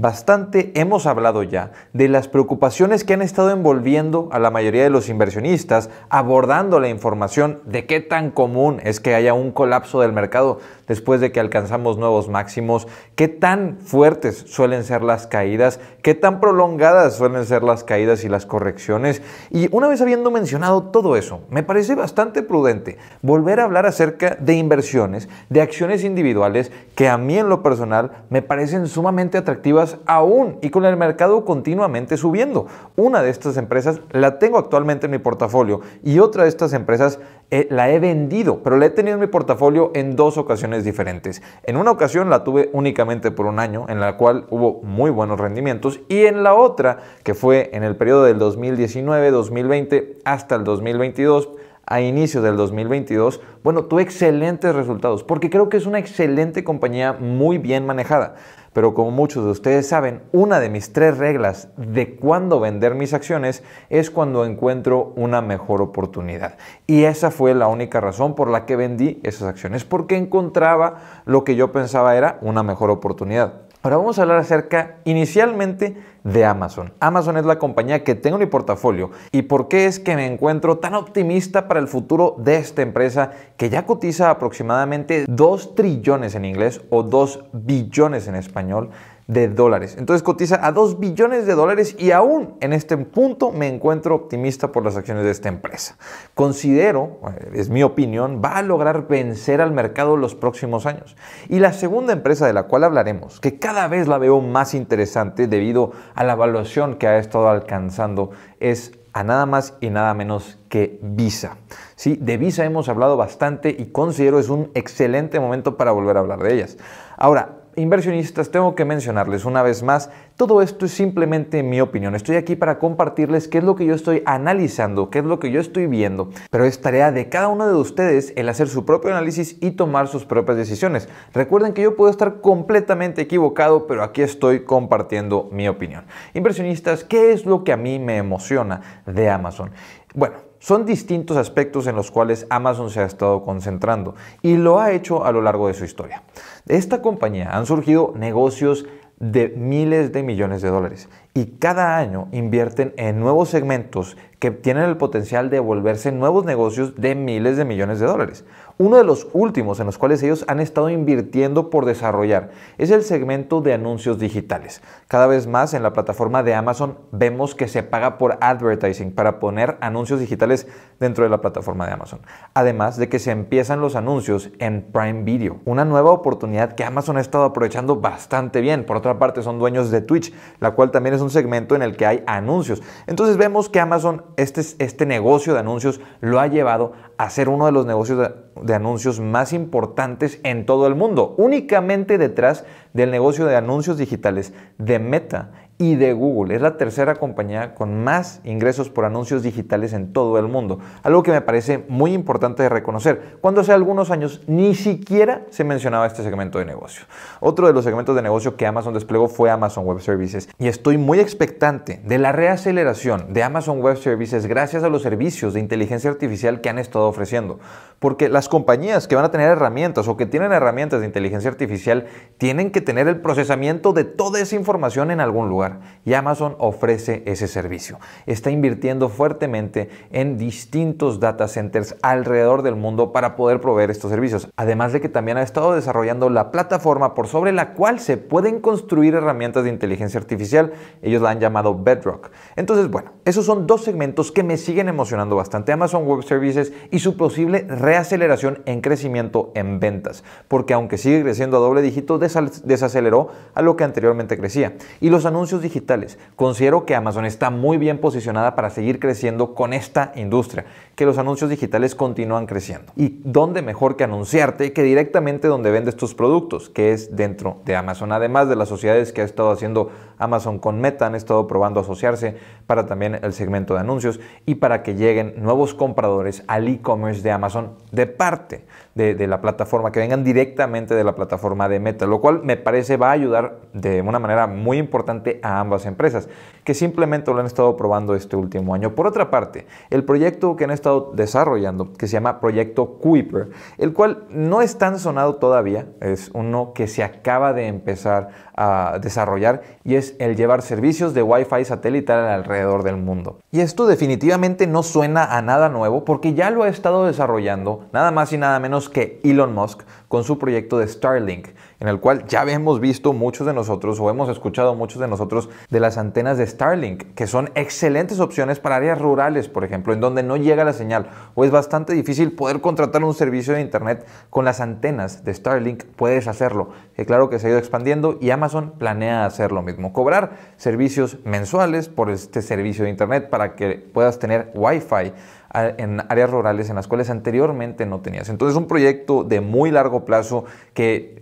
Bastante hemos hablado ya de las preocupaciones que han estado envolviendo a la mayoría de los inversionistas abordando la información de qué tan común es que haya un colapso del mercado después de que alcanzamos nuevos máximos, qué tan fuertes suelen ser las caídas, qué tan prolongadas suelen ser las caídas y las correcciones. Y una vez habiendo mencionado todo eso, me parece bastante prudente volver a hablar acerca de inversiones, de acciones individuales que a mí en lo personal me parecen sumamente atractivas aún y con el mercado continuamente subiendo. Una de estas empresas la tengo actualmente en mi portafolio y otra de estas empresas eh, la he vendido, pero la he tenido en mi portafolio en dos ocasiones diferentes. En una ocasión la tuve únicamente por un año, en la cual hubo muy buenos rendimientos, y en la otra, que fue en el periodo del 2019-2020 hasta el 2022, a inicios del 2022, bueno, tuve excelentes resultados, porque creo que es una excelente compañía muy bien manejada. Pero como muchos de ustedes saben, una de mis tres reglas de cuándo vender mis acciones es cuando encuentro una mejor oportunidad. Y esa fue la única razón por la que vendí esas acciones, porque encontraba lo que yo pensaba era una mejor oportunidad. Ahora vamos a hablar acerca inicialmente de Amazon. Amazon es la compañía que tengo en mi portafolio y por qué es que me encuentro tan optimista para el futuro de esta empresa que ya cotiza aproximadamente 2 trillones en inglés o 2 billones en español de dólares. Entonces cotiza a 2 billones de dólares y aún en este punto me encuentro optimista por las acciones de esta empresa. Considero, eh, es mi opinión, va a lograr vencer al mercado los próximos años. Y la segunda empresa de la cual hablaremos, que cada vez la veo más interesante debido a la evaluación que ha estado alcanzando, es a nada más y nada menos que Visa. Sí, de Visa hemos hablado bastante y considero es un excelente momento para volver a hablar de ellas. Ahora, Inversionistas, tengo que mencionarles una vez más, todo esto es simplemente mi opinión. Estoy aquí para compartirles qué es lo que yo estoy analizando, qué es lo que yo estoy viendo, pero es tarea de cada uno de ustedes el hacer su propio análisis y tomar sus propias decisiones. Recuerden que yo puedo estar completamente equivocado, pero aquí estoy compartiendo mi opinión. Inversionistas, ¿qué es lo que a mí me emociona de Amazon? Bueno, son distintos aspectos en los cuales Amazon se ha estado concentrando y lo ha hecho a lo largo de su historia. De esta compañía han surgido negocios de miles de millones de dólares y cada año invierten en nuevos segmentos que tienen el potencial de volverse nuevos negocios de miles de millones de dólares. Uno de los últimos en los cuales ellos han estado invirtiendo por desarrollar es el segmento de anuncios digitales. Cada vez más en la plataforma de Amazon vemos que se paga por advertising para poner anuncios digitales dentro de la plataforma de Amazon. Además de que se empiezan los anuncios en Prime Video, una nueva oportunidad que Amazon ha estado aprovechando bastante bien. Por otra parte, son dueños de Twitch, la cual también es un segmento en el que hay anuncios. Entonces vemos que Amazon este, este negocio de anuncios lo ha llevado hacer ser uno de los negocios de, de, anuncios más importantes en todo el mundo, únicamente detrás del negocio de anuncios digitales de Meta y de Google. Es la tercera compañía con más ingresos por anuncios digitales en todo el mundo. Algo que me parece muy importante de reconocer. Cuando hace algunos años ni siquiera se mencionaba este segmento de negocio. Otro de los segmentos de negocio que Amazon desplegó fue Amazon Web Services. Y estoy muy expectante de la reaceleración de Amazon Web Services gracias a los servicios de inteligencia artificial que han estado ofreciendo. Porque las compañías que van a tener herramientas o que tienen herramientas de inteligencia artificial tienen que tener el procesamiento de toda esa información en algún lugar. Y Amazon ofrece ese servicio. Está invirtiendo fuertemente en distintos data centers alrededor del mundo para poder proveer estos servicios. Además de que también ha estado desarrollando la plataforma por sobre la cual se pueden construir herramientas de inteligencia artificial. Ellos la han llamado Bedrock. Entonces, bueno, esos son dos segmentos que me siguen emocionando bastante. Amazon Web Services y su posible reaceleración en crecimiento en ventas. Porque aunque sigue creciendo a doble dígito, desaceleró a lo que anteriormente crecía. Y los anuncios digitales, considero que Amazon está muy bien posicionada para seguir creciendo con esta industria, que los anuncios digitales continúan creciendo. ¿Y dónde mejor que anunciarte que directamente donde vendes tus productos, que es dentro de Amazon? Además de las sociedades que ha estado haciendo Amazon con Meta, han estado probando asociarse para también el segmento de anuncios y para que lleguen nuevos compradores al e-commerce de Amazon de parte de, de la plataforma, que vengan directamente de la plataforma de Meta, lo cual me parece va a ayudar de una manera muy importante a a ambas empresas, que simplemente lo han estado probando este último año. Por otra parte, el proyecto que han estado desarrollando, que se llama Proyecto Kuiper, el cual no es tan sonado todavía, es uno que se acaba de empezar a desarrollar y es el llevar servicios de Wi-Fi satelital alrededor del mundo. Y esto definitivamente no suena a nada nuevo porque ya lo ha estado desarrollando nada más y nada menos que Elon Musk con su proyecto de Starlink, en el cual ya hemos visto muchos de nosotros o hemos escuchado muchos de nosotros de las antenas de Starlink, que son excelentes opciones para áreas rurales, por ejemplo, en donde no llega la señal o es bastante difícil poder contratar un servicio de internet con las antenas de Starlink, puedes hacerlo. Que eh, claro que se ha ido expandiendo y Amazon Amazon planea hacer lo mismo, cobrar servicios mensuales por este servicio de Internet para que puedas tener Wi-Fi en áreas rurales en las cuales anteriormente no tenías. Entonces es un proyecto de muy largo plazo que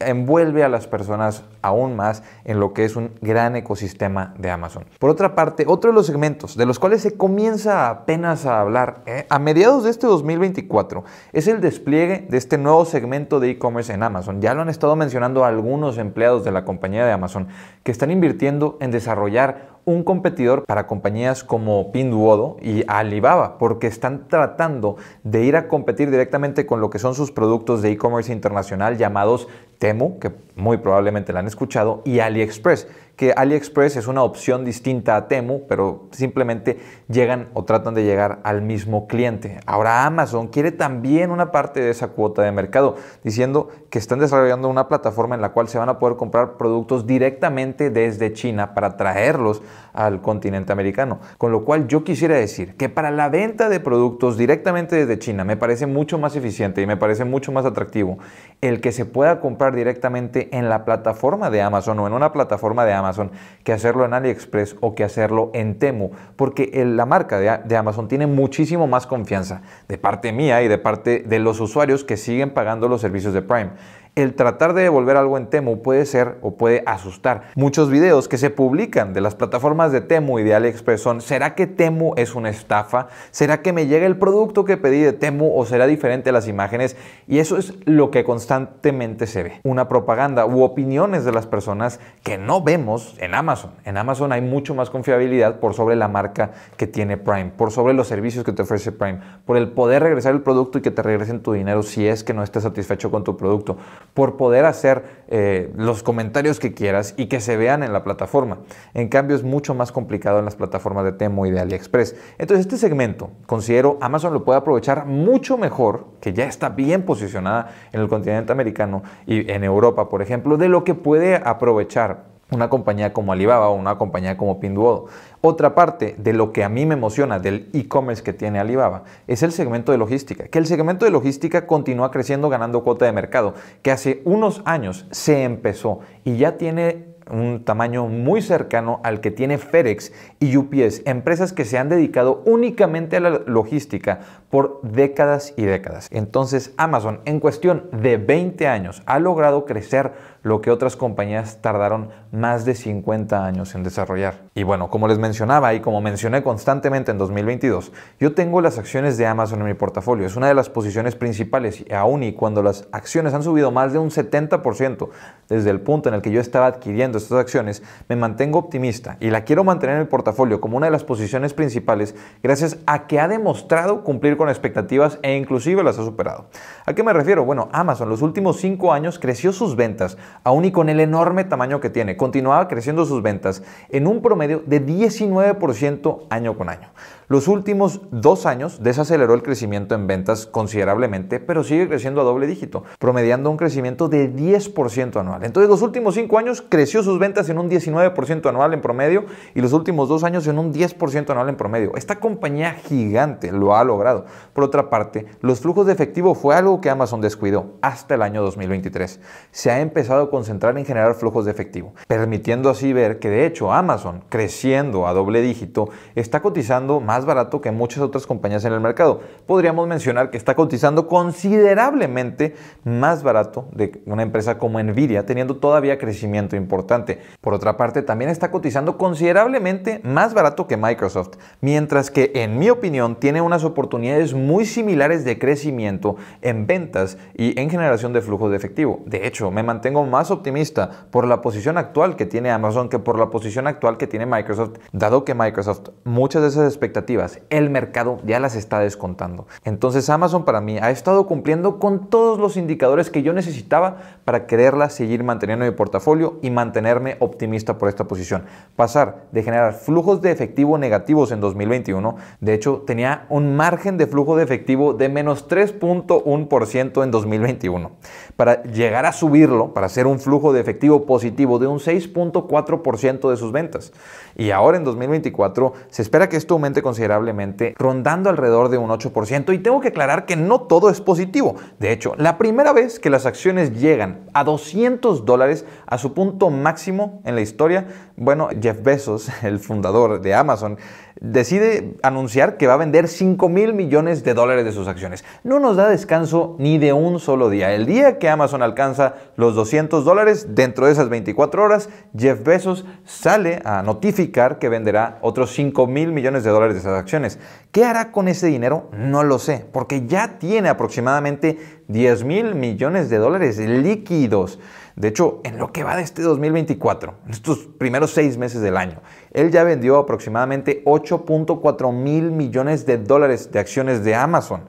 envuelve a las personas aún más en lo que es un gran ecosistema de Amazon. Por otra parte, otro de los segmentos de los cuales se comienza apenas a hablar eh, a mediados de este 2024 es el despliegue de este nuevo segmento de e-commerce en Amazon. Ya lo han estado mencionando algunos empleados de la compañía de Amazon que están invirtiendo en desarrollar un competidor para compañías como Pinduodo y Alibaba, porque están tratando de ir a competir directamente con lo que son sus productos de e-commerce internacional llamados Temu, que muy probablemente la han escuchado, y AliExpress, que AliExpress es una opción distinta a Temu, pero simplemente llegan o tratan de llegar al mismo cliente. Ahora Amazon quiere también una parte de esa cuota de mercado, diciendo que están desarrollando una plataforma en la cual se van a poder comprar productos directamente desde China para traerlos al continente americano. Con lo cual yo quisiera decir que para la venta de productos directamente desde China me parece mucho más eficiente y me parece mucho más atractivo el que se pueda comprar directamente en la plataforma de Amazon o en una plataforma de Amazon que hacerlo en AliExpress o que hacerlo en Temu, porque la marca de Amazon tiene muchísimo más confianza de parte mía y de parte de los usuarios que siguen pagando los servicios de Prime el tratar de devolver algo en Temu puede ser o puede asustar. Muchos videos que se publican de las plataformas de Temu y de AliExpress son, ¿será que Temu es una estafa? ¿Será que me llega el producto que pedí de Temu o será diferente a las imágenes? Y eso es lo que constantemente se ve. Una propaganda u opiniones de las personas que no vemos en Amazon. En Amazon hay mucho más confiabilidad por sobre la marca que tiene Prime, por sobre los servicios que te ofrece Prime, por el poder regresar el producto y que te regresen tu dinero si es que no estás satisfecho con tu producto por poder hacer eh, los comentarios que quieras y que se vean en la plataforma. En cambio, es mucho más complicado en las plataformas de Temo y de AliExpress. Entonces, este segmento, considero, Amazon lo puede aprovechar mucho mejor, que ya está bien posicionada en el continente americano y en Europa, por ejemplo, de lo que puede aprovechar una compañía como Alibaba o una compañía como Pinduodo. Otra parte de lo que a mí me emociona del e-commerce que tiene Alibaba es el segmento de logística, que el segmento de logística continúa creciendo ganando cuota de mercado, que hace unos años se empezó y ya tiene un tamaño muy cercano al que tiene FedEx y UPS, empresas que se han dedicado únicamente a la logística por décadas y décadas. Entonces Amazon en cuestión de 20 años ha logrado crecer lo que otras compañías tardaron más de 50 años en desarrollar. Y bueno, como les mencionaba y como mencioné constantemente en 2022, yo tengo las acciones de Amazon en mi portafolio. Es una de las posiciones principales, y aún y cuando las acciones han subido más de un 70% desde el punto en el que yo estaba adquiriendo estas acciones, me mantengo optimista y la quiero mantener en mi portafolio como una de las posiciones principales gracias a que ha demostrado cumplir con expectativas e inclusive las ha superado. ¿A qué me refiero? Bueno, Amazon los últimos 5 años creció sus ventas aún y con el enorme tamaño que tiene. Continuaba creciendo sus ventas en un promedio de 19% año con año. Los últimos dos años desaceleró el crecimiento en ventas considerablemente, pero sigue creciendo a doble dígito, promediando un crecimiento de 10% anual. Entonces, los últimos cinco años creció sus ventas en un 19% anual en promedio y los últimos dos años en un 10% anual en promedio. Esta compañía gigante lo ha logrado. Por otra parte, los flujos de efectivo fue algo que Amazon descuidó hasta el año 2023. Se ha empezado a concentrar en generar flujos de efectivo, permitiendo así ver que de hecho Amazon, creciendo a doble dígito, está cotizando más más barato que muchas otras compañías en el mercado. Podríamos mencionar que está cotizando considerablemente más barato de una empresa como Nvidia, teniendo todavía crecimiento importante. Por otra parte, también está cotizando considerablemente más barato que Microsoft, mientras que en mi opinión tiene unas oportunidades muy similares de crecimiento en ventas y en generación de flujo de efectivo. De hecho, me mantengo más optimista por la posición actual que tiene Amazon que por la posición actual que tiene Microsoft, dado que Microsoft muchas de esas expectativas el mercado ya las está descontando. Entonces Amazon para mí ha estado cumpliendo con todos los indicadores que yo necesitaba para quererla seguir manteniendo mi portafolio y mantenerme optimista por esta posición. Pasar de generar flujos de efectivo negativos en 2021, de hecho tenía un margen de flujo de efectivo de menos 3.1% en 2021, para llegar a subirlo, para hacer un flujo de efectivo positivo de un 6.4% de sus ventas. Y ahora en 2024 se espera que esto aumente con considerablemente, rondando alrededor de un 8%. Y tengo que aclarar que no todo es positivo. De hecho, la primera vez que las acciones llegan a 200 dólares, a su punto máximo en la historia, bueno, Jeff Bezos, el fundador de Amazon, decide anunciar que va a vender 5 mil millones de dólares de sus acciones. No nos da descanso ni de un solo día. El día que Amazon alcanza los 200 dólares, dentro de esas 24 horas, Jeff Bezos sale a notificar que venderá otros 5 mil millones de dólares de esas acciones. ¿Qué hará con ese dinero? No lo sé, porque ya tiene aproximadamente 10 mil millones de dólares líquidos. De hecho, en lo que va de este 2024, en estos primeros seis meses del año, él ya vendió aproximadamente 8.4 mil millones de dólares de acciones de Amazon.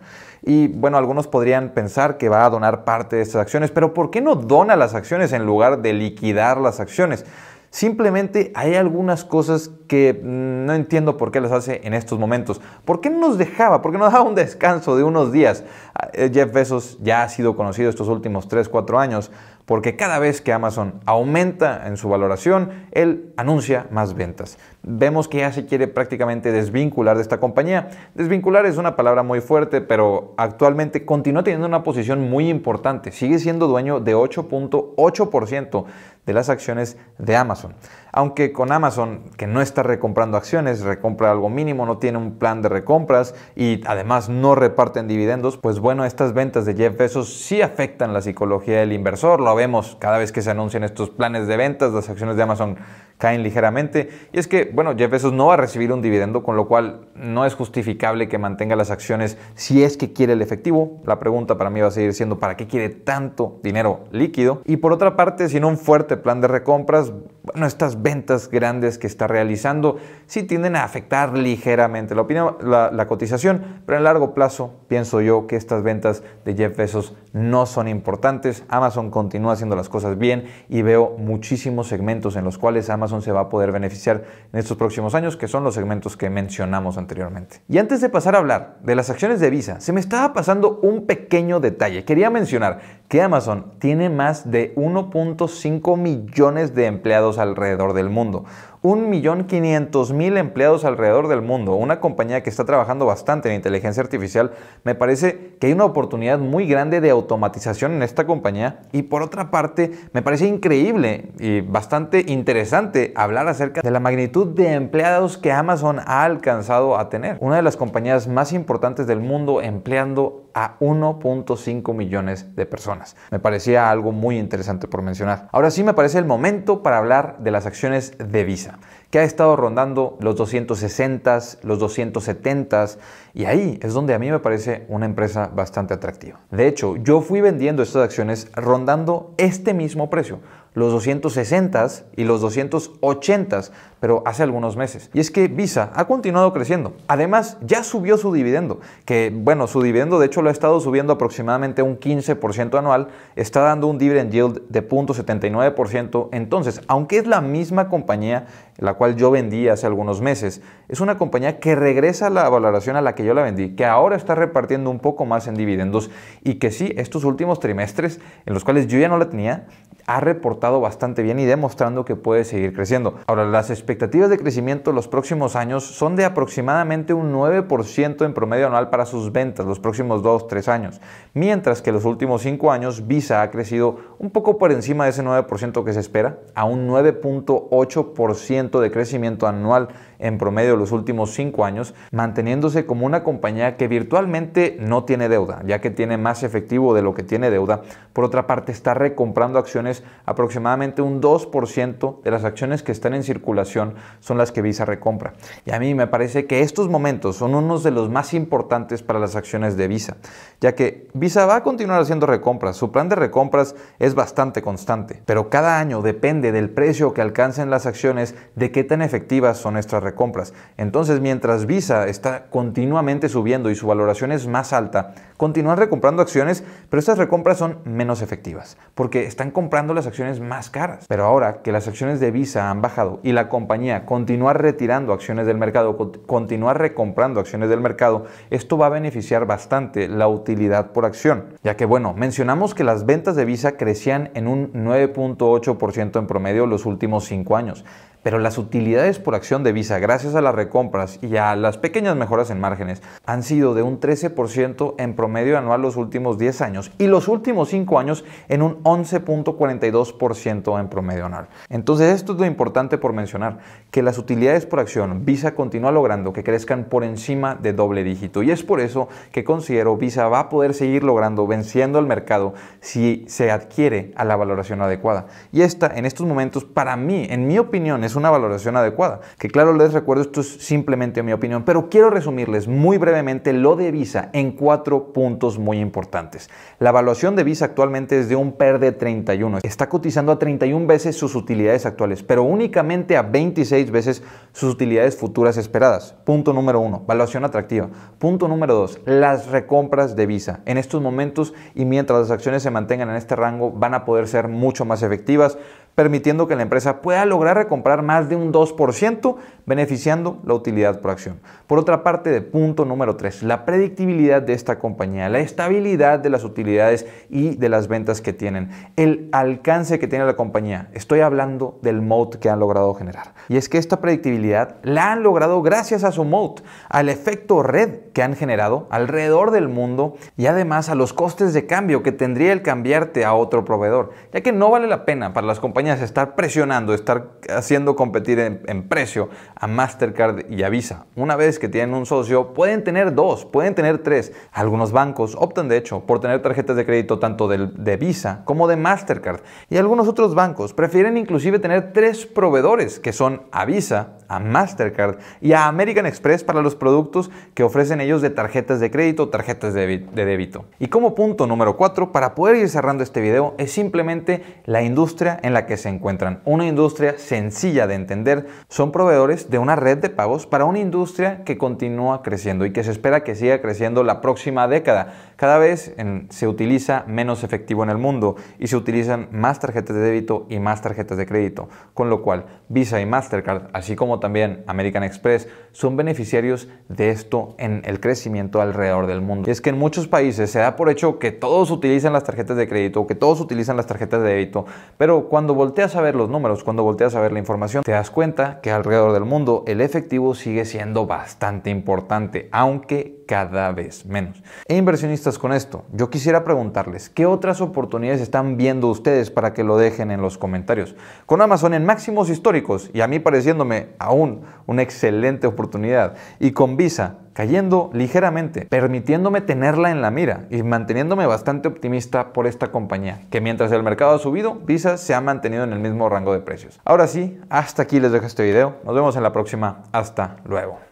Y bueno, algunos podrían pensar que va a donar parte de estas acciones, pero ¿por qué no dona las acciones en lugar de liquidar las acciones? Simplemente hay algunas cosas que mm, no entiendo por qué las hace en estos momentos. ¿Por qué no nos dejaba? ¿Por qué nos daba un descanso de unos días? Ah, eh, Jeff Bezos ya ha sido conocido estos últimos 3, 4 años porque cada vez que Amazon aumenta en su valoración, él anuncia más ventas vemos que ya se quiere prácticamente desvincular de esta compañía. Desvincular es una palabra muy fuerte, pero actualmente continúa teniendo una posición muy importante. Sigue siendo dueño de 8.8% de las acciones de Amazon. Aunque con Amazon, que no está recomprando acciones, recompra algo mínimo, no tiene un plan de recompras y además no reparten dividendos, pues bueno, estas ventas de Jeff Bezos sí afectan la psicología del inversor. Lo vemos cada vez que se anuncian estos planes de ventas, las acciones de Amazon caen ligeramente. Y es que, bueno, Jeff Bezos no va a recibir un dividendo, con lo cual no es justificable que mantenga las acciones si es que quiere el efectivo. La pregunta para mí va a seguir siendo, ¿para qué quiere tanto dinero líquido? Y por otra parte, sin un fuerte plan de recompras, bueno, estas ventas grandes que está realizando sí tienden a afectar ligeramente la, la, cotización, pero en largo plazo pienso yo que estas ventas de Jeff Bezos no son importantes. Amazon continúa haciendo las cosas bien y veo muchísimos segmentos en los cuales Amazon se va a poder beneficiar en estos próximos años, que son los segmentos que mencionamos anteriormente. Y antes de pasar a hablar de las acciones de Visa, se me estaba pasando un pequeño detalle. Quería mencionar que Amazon tiene más de 1.5 millones de empleados alrededor del mundo. 1.500.000 empleados alrededor del mundo, una compañía que está trabajando bastante en inteligencia artificial, me parece que hay una oportunidad muy grande de automatización en esta compañía y por otra parte me parece increíble y bastante interesante hablar acerca de la magnitud de empleados que Amazon ha alcanzado a tener, una de las compañías más importantes del mundo empleando a 1.5 millones de personas. Me parecía algo muy interesante por mencionar. Ahora sí me parece el momento para hablar de las acciones de Visa que ha estado rondando los 260, los 270 y ahí es donde a mí me parece una empresa bastante atractiva. De hecho, yo fui vendiendo estas acciones rondando este mismo precio los 260 y los 280 pero hace algunos meses. Y es que Visa ha continuado creciendo. Además, ya subió su dividendo, que bueno, su dividendo de hecho lo ha estado subiendo aproximadamente un 15% anual, está dando un dividend yield de 0.79%. Entonces, aunque es la misma compañía, la cual yo vendí hace algunos meses, es una compañía que regresa a la valoración a la que yo la vendí, que ahora está repartiendo un poco más en dividendos y que sí, estos últimos trimestres, en los cuales yo ya no la tenía, ha reportado bastante bien y demostrando que puede seguir creciendo. Ahora, las expectativas de crecimiento los próximos años son de aproximadamente un 9% en promedio anual para sus ventas los próximos 2-3 años, mientras que los últimos 5 años Visa ha crecido un poco por encima de ese 9% que se espera, a un 9.8% de crecimiento anual en promedio los últimos cinco años, manteniéndose como una compañía que virtualmente no tiene deuda, ya que tiene más efectivo de lo que tiene deuda. Por otra parte, está recomprando acciones, aproximadamente un 2% de las acciones que están en circulación son las que Visa recompra. Y a mí me parece que estos momentos son unos de los más importantes para las acciones de Visa, ya que Visa va a continuar haciendo recompras, su plan de recompras es bastante constante, pero cada año depende del precio que alcancen las acciones de qué tan efectivas son estas recompras. Entonces, mientras Visa está continuamente subiendo y su valoración es más alta, continúan recomprando acciones, pero estas recompras son menos efectivas, porque están comprando las acciones más caras. Pero ahora que las acciones de Visa han bajado y la compañía continúa retirando acciones del mercado, continúa recomprando acciones del mercado, esto va a beneficiar bastante la utilidad por acción, ya que bueno, mencionamos que las ventas de Visa crecían en un 9.8% en promedio los últimos 5 años pero las utilidades por acción de Visa, gracias a las recompras y a las pequeñas mejoras en márgenes, han sido de un 13% en promedio anual los últimos 10 años y los últimos 5 años en un 11.42% en promedio anual. Entonces esto es lo importante por mencionar, que las utilidades por acción Visa continúa logrando que crezcan por encima de doble dígito y es por eso que considero Visa va a poder seguir logrando venciendo al mercado si se adquiere a la valoración adecuada. Y esta en estos momentos para mí, en mi opinión, es una valoración adecuada. Que claro, les recuerdo, esto es simplemente mi opinión, pero quiero resumirles muy brevemente lo de Visa en cuatro puntos muy importantes. La evaluación de Visa actualmente es de un PER de 31. Está cotizando a 31 veces sus utilidades actuales, pero únicamente a 26 veces sus utilidades futuras esperadas. Punto número uno, valoración atractiva. Punto número dos, las recompras de Visa. En estos momentos y mientras las acciones se mantengan en este rango, van a poder ser mucho más efectivas permitiendo que la empresa pueda lograr recomprar más de un 2%, beneficiando la utilidad por acción. Por otra parte, de punto número 3, la predictibilidad de esta compañía, la estabilidad de las utilidades y de las ventas que tienen, el alcance que tiene la compañía. Estoy hablando del moat que han logrado generar. Y es que esta predictibilidad la han logrado gracias a su moat, al efecto red que han generado alrededor del mundo y además a los costes de cambio que tendría el cambiarte a otro proveedor, ya que no vale la pena para las compañías estar presionando, estar haciendo competir en, precio a Mastercard y a Visa. Una vez que tienen un socio, pueden tener dos, pueden tener tres. Algunos bancos optan, de hecho, por tener tarjetas de crédito tanto de, Visa como de Mastercard. Y algunos otros bancos prefieren inclusive tener tres proveedores, que son a Visa, a Mastercard y a American Express para los productos que ofrecen ellos de tarjetas de crédito, tarjetas de, débito. Y como punto número cuatro para poder ir cerrando este video, es simplemente la industria en la que se encuentran una industria sencilla de entender son proveedores de una red de pagos para una industria que continúa creciendo y que se espera que siga creciendo la próxima década. Cada vez se utiliza menos efectivo en el mundo y se utilizan más tarjetas de débito y más tarjetas de crédito, con lo cual Visa y Mastercard, así como también American Express, son beneficiarios de esto en el crecimiento alrededor del mundo. es que en muchos países se da por hecho que todos utilizan las tarjetas de crédito, que todos utilizan las tarjetas de débito, pero cuando volteas a ver los números, cuando volteas a ver la información, te das cuenta que alrededor del mundo el efectivo sigue siendo bastante importante, aunque cada vez menos. E inversionistas con esto, yo quisiera preguntarles, ¿qué otras oportunidades están viendo ustedes para que lo dejen en los comentarios? Con Amazon en máximos históricos y a mí pareciéndome aún una excelente oportunidad, y con Visa cayendo ligeramente, permitiéndome tenerla en la mira y manteniéndome bastante optimista por esta compañía, que mientras el mercado ha subido, Visa se ha mantenido en el mismo rango de precios. Ahora sí, hasta aquí les dejo este video, nos vemos en la próxima, hasta luego.